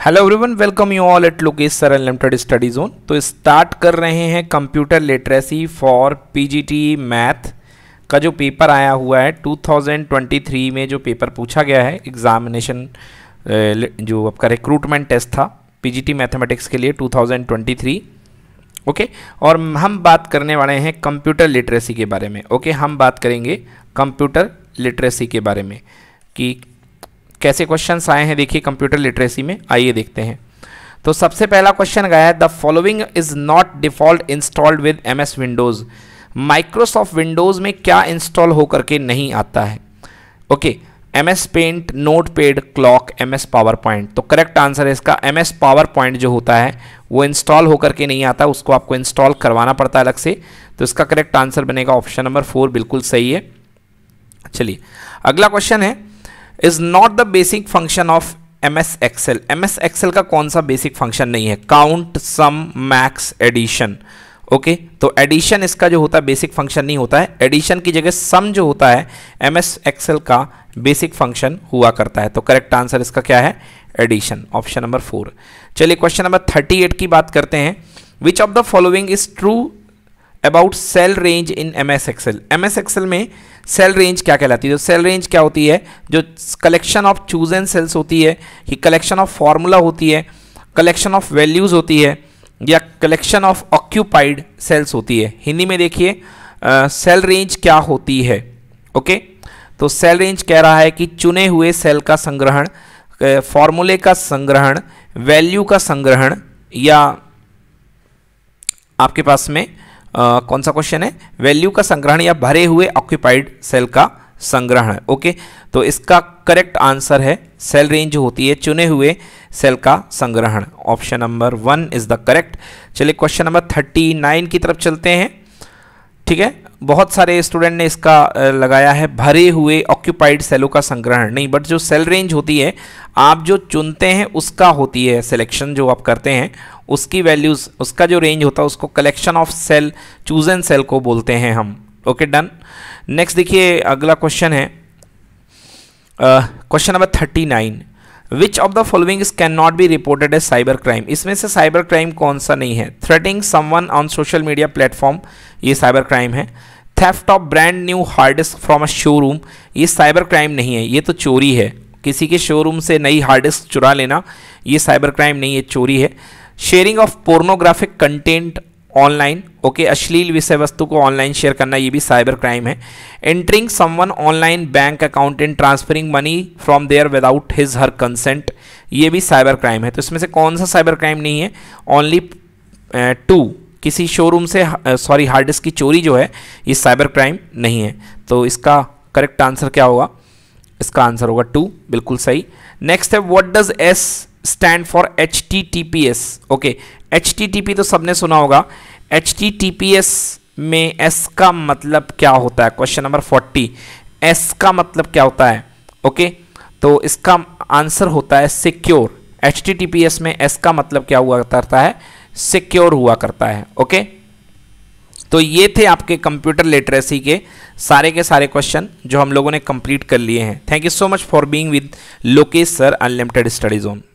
Hello everyone welcome you all at Lokesh sir unlimited study zone तो start कर रहे हैं computer literacy for PGT math का जो पेपर आया हुआ है 2023 में जो पेपर पूछा गया है एग्जामिनेशन जो आपका रिक्रूटमेंट टेस्ट था पीजीटी मैथमेटिक्स के लिए 2023 ओके okay? और हम बात करने वाले हैं कंप्यूटर लिटरेसी के बारे में ओके okay? हम बात करेंगे कंप्यूटर लिटरेसी के बारे में कि कैसे क्वेश्चन आए हैं देखिए कंप्यूटर लिटरेसी में आइए देखते हैं तो सबसे पहला क्वेश्चन गया है the following is not default installed with M S Windows Microsoft Windows में क्या इंस्टॉल होकर के नहीं आता है okay M S Paint Notepad Clock M S PowerPoint तो करेक्ट आंसर है इसका एम एस पावर पॉइंट जो होता है वो इंस्टॉल होकर के नहीं आता उसको आपको इंस्टॉल करवाना पड़ता है अलग से तो इसका करेक्ट आंसर बनेगा ऑप्शन नंबर फोर बिल्कुल सही है चलिए अगला क्वेश्चन है is not the basic function of M S Excel M S Excel का कौन सा बेसिक फंक्शन नहीं है count sum max addition okay तो एडिशन इसका जो होता है बेसिक फंक्शन नहीं होता है एडिशन की जगह सम जो होता है एम एस एक्सेल का बेसिक फंक्शन हुआ करता है तो करेक्ट आंसर इसका क्या है एडिशन ऑप्शन नंबर फोर चलिए क्वेश्चन नंबर थर्टी एट की बात करते हैं which of the following is true about cell range in M S Excel M S Excel में सेल रेंज क्या कहलाती है तो सेल रेंज क्या होती है जो collection of chosen cells होती है कि कलेक्शन ऑफ फार्मूला होती है कलेक्शन ऑफ वैल्यूज़ होती है या कलेक्शन ऑफ ऑक्यूपाइड सेल्स होती है हिंदी में देखिए सेल रेंज क्या होती है ओके okay? तो सेल रेंज कह रहा है कि चुने हुए सेल का संग्रहण फॉर्मूले का संग्रहण वैल्यू का संग्रहण या आपके पास में कौन सा क्वेश्चन है वैल्यू का संग्रहण या भरे हुए ऑक्यूपाइड सेल का संग्रहण ओके तो इसका करेक्ट आंसर है सेल रेंज होती है चुने हुए सेल का संग्रहण option number one is the correct चलिए क्वेश्चन नंबर थर्टी नाइन की तरफ चलते हैं ठीक है बहुत सारे स्टूडेंट ने इसका लगाया है भरे हुए ऑक्यूपाइड सेलों का संग्रहण नहीं बट जो सेल रेंज होती है आप जो चुनते हैं उसका होती है सिलेक्शन जो आप करते हैं उसकी वैल्यूज़ उसका जो रेंज होता है उसको collection of cell chosen cell को बोलते हैं हम ओके डन नेक्स्ट देखिए अगला क्वेश्चन है question number thirty nine which of the following can not be reported as cyber crime इसमें से साइबर क्राइम कौन सा नहीं है threatening someone on social media platform ये साइबर क्राइम है theft of brand new hard disk from a showroom ये cyber crime नहीं है ये तो चोरी है किसी के शोरूम से नई हार्ड डिस्क चुरा लेना ये साइबर क्राइम नहीं है चोरी है sharing of pornographic content online okay अश्लील विषय वस्तु को ऑनलाइन शेयर करना ये भी साइबर क्राइम है entering someone online bank account and transferring money from there without his her consent ये भी साइबर क्राइम है तो इसमें से कौन सा साइबर क्राइम नहीं है ओनली टू किसी शोरूम से सॉरी हार्ड डिस्क की चोरी जो है ये साइबर क्राइम नहीं है तो इसका करेक्ट आंसर क्या होगा इसका आंसर होगा टू बिल्कुल सही नेक्स्ट है what does S stand for H T T P S okay H T T P तो सबने सुना होगा H T T P S में एस का मतलब क्या होता है क्वेश्चन नंबर फोर्टी एस का मतलब क्या होता है ओके okay? तो इसका आंसर होता है secure H T T P S में एस का मतलब क्या हुआ करता है सिक्योर हुआ करता है ओके okay? तो ये थे आपके कंप्यूटर लिटरेसी के सारे के सारे क्वेश्चन जो हम लोगों ने कंप्लीट कर लिए हैं thank you so much for being with Lokesh sir unlimited study zone